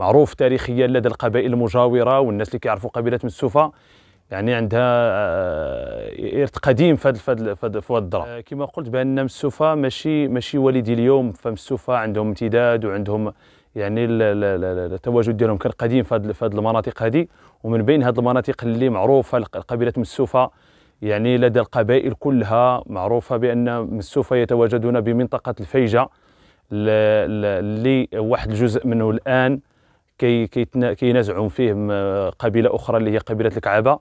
معروف تاريخيا لدى القبائل المجاوره والناس اللي كيعرفوا قبيله مسوفه يعني عندها آه، ارث قديم في هذا الدره الدرا آه، كما قلت بان مسوفه ماشي ماشي والدي اليوم فمسوفه عندهم امتداد وعندهم يعني التواجد ديالهم كان قديم في هذه المناطق هذه ومن بين هذه المناطق اللي معروفه قبيله مسوفه يعني لدى القبائل كلها معروفه بان مسوفه يتواجدون بمنطقه الفيجه اللي واحد الجزء منه الان كي كينازعهم فيه قبيله اخرى اللي هي قبيله الكعبه هذا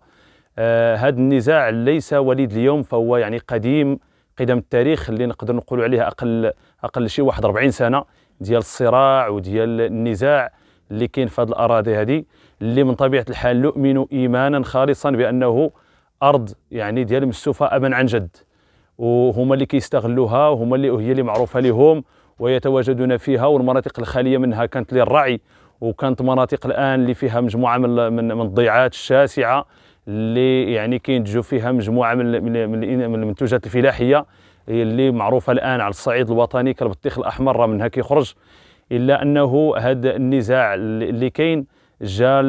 آه، النزاع ليس وليد اليوم فهو يعني قديم قدم التاريخ اللي نقدر نقولوا عليها اقل اقل شيء واحد 40 سنه ديال الصراع وديال النزاع اللي كاين في هذه الاراضي هذه اللي من طبيعه الحال نؤمن ايمانا خالصا بانه ارض يعني ديال مسوفه ابا عن جد وهما اللي كيستغلوها وهما اللي هي اللي معروفه لهم ويتواجدون فيها والمناطق الخاليه منها كانت للرعي وكانت مناطق الان اللي فيها مجموعه من من الضيعات الشاسعه اللي يعني كينتجوا فيها مجموعه من من المنتوجات الفلاحيه اللي معروفه الان على الصعيد الوطني كالبطيخ الاحمر راه منها كيخرج الا انه هذا النزاع اللي كاين جا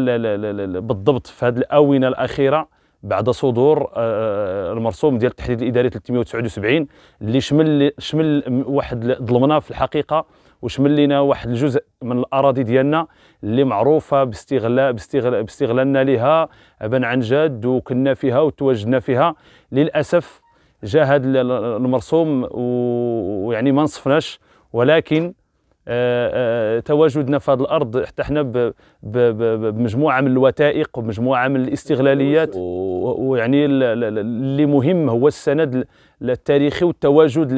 بالضبط في هذه الاونه الاخيره بعد صدور آه، آه، المرسوم ديال التحديد الاداري 379 اللي شمل شمل واحد ظلمنا في الحقيقه وشملينا واحد الجزء من الاراضي ديالنا اللي معروفه باستغلال باستغلال باستغلالنا لها ابا عن جد وكنا فيها وتواجدنا فيها للاسف جا هذا المرسوم ويعني ما نصفناش ولكن آه، آه، تواجدنا في هذه الارض حتى حنا بمجموعه من الوثائق ومجموعه من الاستغلاليات ويعني اللي مهم هو السند التاريخي والتواجد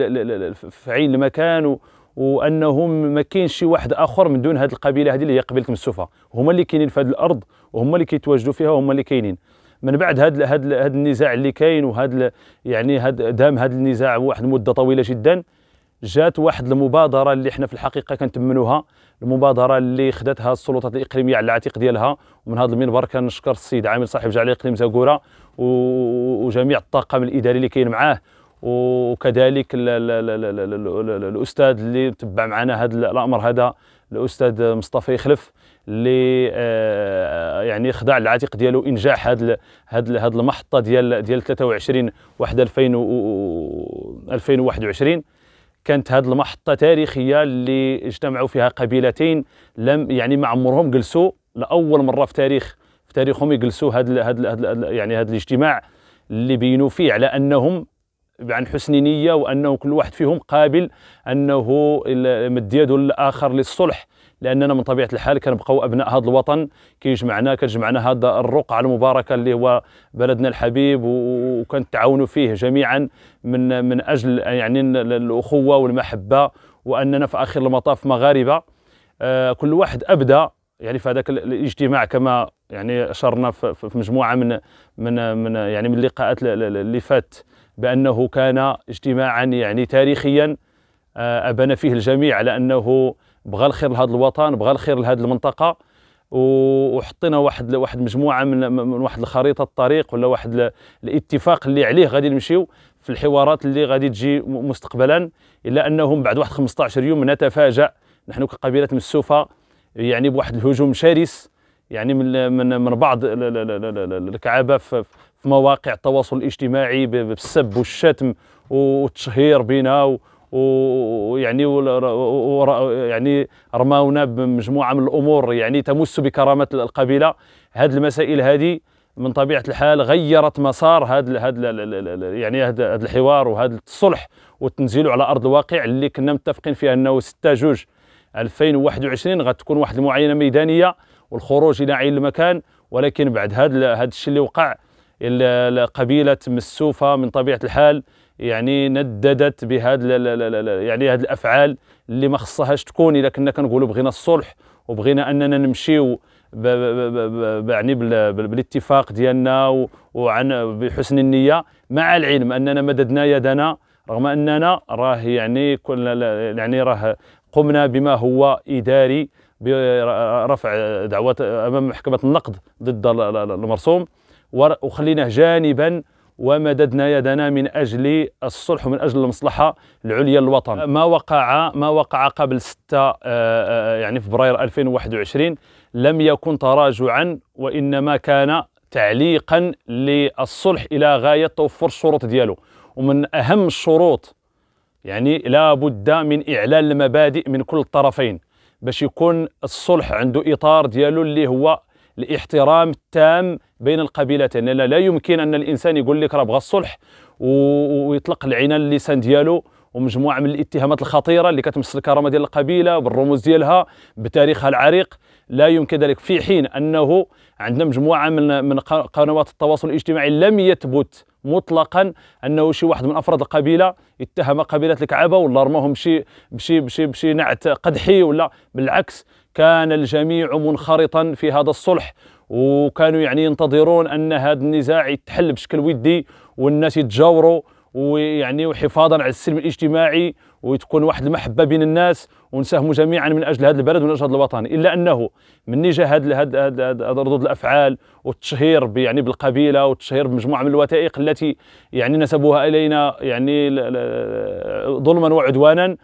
في عين المكان وانهم ما كاينش شي واحد اخر من دون هذه القبيله هذه اللي هي قبيله مسوفه هما اللي كاينين في هذه الارض وهما اللي كيتواجدوا فيها وهما اللي كاينين من بعد هذا هذا النزاع اللي كاين وهذا يعني هاد دام هذا النزاع واحد المده طويله جدا جات واحد المبادره اللي احنا في الحقيقه كنتمنوها المبادره اللي خدتها السلطات الاقليميه على العاتق ديالها ومن هذا المنبر كنشكر السيد عامل صاحب جعل اقليم زاكوره وجميع الطاقم الاداري اللي كاين معاه وكذلك الاستاذ اللي تبع معنا هذا الامر هذا الاستاذ مصطفى يخلف اللي آه، يعني خضع العاتق ديالو انجاح هذا هذا هذه المحطه ديال ديال 23 1 2021 كانت هذه المحطه تاريخيه اللي اجتمعوا فيها قبيلتين لم يعني ما عمرهم جلسوا لاول مره في تاريخ في تاريخهم يجلسوا هذا يعني هذا الاجتماع اللي بينوا فيه على انهم عن حسن نيه وانه كل واحد فيهم قابل انه مد يده للاخر للصلح لاننا من طبيعه الحال كنبقاو ابناء هذا الوطن كيجمعنا كتجمعنا هذا الرقعه المباركه اللي هو بلدنا الحبيب وكنتعاونوا فيه جميعا من من اجل يعني الاخوه والمحبه واننا في اخر المطاف مغاربه آه، كل واحد ابدى يعني في هذاك الاجتماع كما يعني اشرنا في مجموعه من من من يعني من اللقاءات اللي فات بانه كان اجتماعا يعني تاريخيا آه، ابان فيه الجميع على انه بغى الخير لهذا الوطن بغى الخير لهذه المنطقه وحطينا واحد واحد مجموعه من من واحد الخريطه الطريق ولا واحد الاتفاق اللي عليه غادي نمشيو في الحوارات اللي غادي تجي مستقبلا الا انهم بعد واحد 15 يوم نتفاجأ نحن كقبيله مسوفه يعني بواحد الهجوم شرس يعني من من من بعض الكعابه في مواقع التواصل الاجتماعي بالسب والشتم والتشهير بنا ويعني يعني رماونا بمجموعه من الامور يعني تمس بكرامه القبيله هذه المسائل هذه من طبيعه الحال غيرت مسار هذا هذا يعني هذا الحوار وهذا الصلح وتنزيلوا على ارض الواقع اللي كنا متفقين فيها انه 6 جوج 2021 غتكون واحد المعاينه ميدانيه والخروج الى عين المكان ولكن بعد هذا هذا الشيء اللي وقع قبيله مسوفه من طبيعه الحال يعني نددت بهذا يعني هذه الافعال اللي ما خصهاش تكون الا كنا كنقولوا بغينا الصلح وبغينا اننا نمشيو يعني بالاتفاق ديالنا وعن بحسن النيه مع العلم اننا مددنا يدنا رغم اننا راه يعني كنا يعني راه قمنا بما هو اداري برفع دعوات امام محكمه النقد ضد المرسوم وخليناه جانبا ومددنا يدنا من اجل الصلح ومن اجل المصلحه العليا للوطن ما وقع ما وقع قبل 6 آه، آه، يعني فبراير 2021 لم يكن تراجعا وانما كان تعليقا للصلح الى غايه توفر الشروط ديالو ومن اهم الشروط يعني لابد من اعلان المبادئ من كل الطرفين باش يكون الصلح عنده اطار ديالو اللي هو الاحترام التام بين القبيلتين لان لا يمكن ان الانسان يقول لك راه بغى الصلح ويطلق العنان اللسان ديالو ومجموعه من الاتهامات الخطيره اللي كتمس الكرامه ديال القبيله بالرموز ديالها بتاريخها العريق لا يمكن ذلك في حين انه عندنا مجموعه من من قنوات التواصل الاجتماعي لم يثبت مطلقا انه شي واحد من افراد القبيله اتهم قبيله الكعبه ولا رماهم بشي بشي بشي بشي نعت قدحي ولا بالعكس كان الجميع منخرطا في هذا الصلح وكانوا يعني ينتظرون ان هذا النزاع يتحل بشكل ودي والناس يتجاوروا ويعني وحفاظا على السلم الاجتماعي وتكون واحد المحبه بين الناس ونساهموا جميعا من اجل هذا البلد ومن اجل هذا الوطن الا انه من جاء هذا ردود الافعال والتشهير يعني بالقبيله والتشهير بمجموعه من الوثائق التي يعني نسبوها الينا يعني ظلما وعدوانا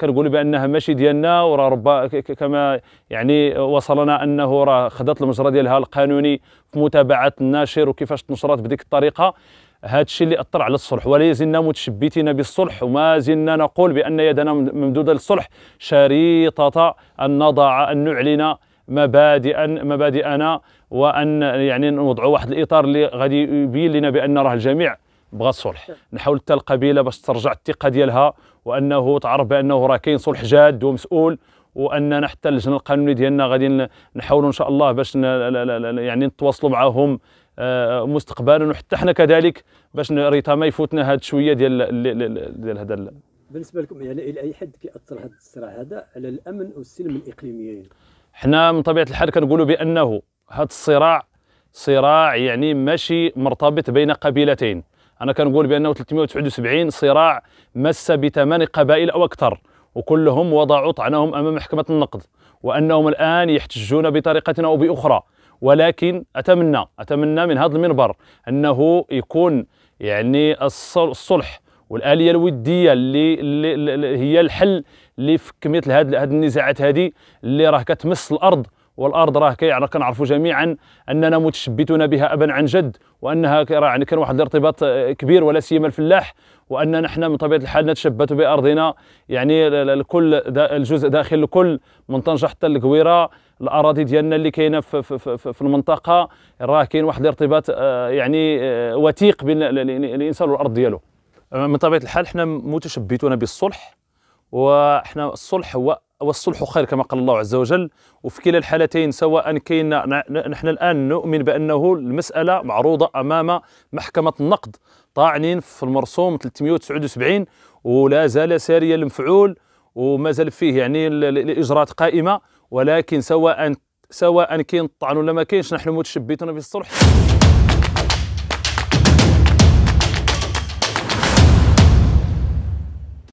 كنقولوا بانها ماشي ديالنا وراه ربا كما يعني وصلنا انه راه خدات المجرى ديالها القانوني في متابعه الناشر وكيفاش تنشرت بديك الطريقه هذا الشيء اللي اثر على الصلح ولا زلنا متشبتين بالصلح وما زلنا نقول بان يدنا ممدوده للصلح شريطه ان نضع ان نعلن مبادئا مبادئنا وان يعني نوضعوا واحد الاطار اللي غادي يبين لنا بان راه الجميع بغى الصلح نعم. نحاول حتى القبيله باش ترجع الثقه ديالها وانه تعرف بانه راه كاين صلح جاد ومسؤول واننا حتى اللجنه القانونيه ديالنا غادي نحاولوا ان شاء الله باش يعني نتواصلوا معاهم آه، مستقبلا وحتى حنا كذلك باش ريتها ما يفوتنا هاد شويه ديال ديال هذا بالنسبه لكم يعني الى اي حد كيأثر هذا الصراع هذا على الامن والسلم الاقليميين حنا من طبيعه الحال كنقولوا بانه هذا الصراع صراع يعني ماشي مرتبط بين قبيلتين انا كنقول بانه 379 صراع مس بثمان قبائل او اكثر وكلهم وضعوا طعنهم امام محكمه النقد وانهم الان يحتجون بطريقه او باخرى ولكن أتمنى أتمنى من هذا المنبر أنه يكون يعني الصلح والآلية الودية اللي, اللي, هي الحل اللي في مثل هذه النزاعات هذه اللي راه كتمس الأرض والارض راه كنعرفوا جميعا اننا متشبتون بها ابا عن جد وانها راه يعني كان واحد الارتباط آه، كبير ولا سيما الفلاح وان نحن من طبيعه الحال نتشبت بارضنا يعني الكل دا الجزء داخل الكل من طنجه حتى القويره الاراضي ديالنا اللي كاينه في, في, في, في المنطقه راه كاين واحد الارتباط آه، يعني آه، وثيق بين الانسان والارض ديالو من طبيعه الحال حنا متشبتون بالصلح وحنا الصلح هو والصلح خير كما قال الله عز وجل وفي كلا الحالتين سواء كاين نحن الان نؤمن بانه المساله معروضه امام محكمه النقد طاعنين في المرسوم 379 ولا زال ساريا المفعول وما زال فيه يعني الاجراءات قائمه ولكن سواء سواء كاين الطعن ولا ما كاينش نحن متشبتون الصلح